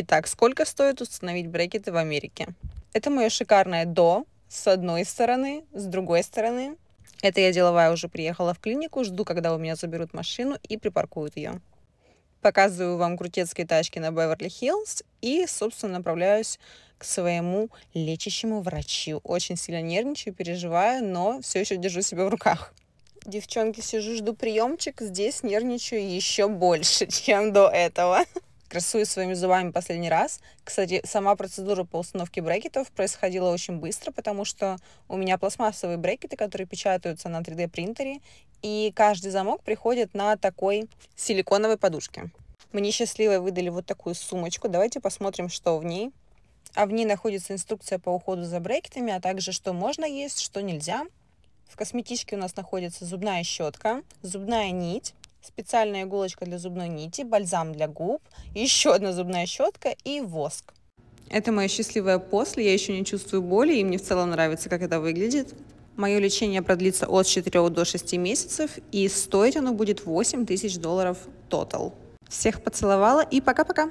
Итак, сколько стоит установить брекеты в Америке? Это мое шикарное до с одной стороны, с другой стороны. Это я деловая уже приехала в клинику, жду, когда у меня заберут машину и припаркуют ее. Показываю вам крутецкие тачки на Беверли-Хиллз и, собственно, направляюсь к своему лечащему врачу. Очень сильно нервничаю, переживаю, но все еще держу себя в руках. Девчонки, сижу, жду приемчик. Здесь нервничаю еще больше, чем до этого красуюсь своими зубами последний раз. Кстати, сама процедура по установке брекетов происходила очень быстро, потому что у меня пластмассовые брекеты, которые печатаются на 3D принтере, и каждый замок приходит на такой силиконовой подушке. Мне счастливо выдали вот такую сумочку. Давайте посмотрим, что в ней. А в ней находится инструкция по уходу за брекетами, а также что можно есть, что нельзя. В косметичке у нас находится зубная щетка, зубная нить, специальная иголочка для зубной нити, бальзам для губ, еще одна зубная щетка и воск. Это мое счастливое после, я еще не чувствую боли, и мне в целом нравится, как это выглядит. Мое лечение продлится от 4 до 6 месяцев, и стоить оно будет 8 тысяч долларов тотал. Всех поцеловала и пока-пока!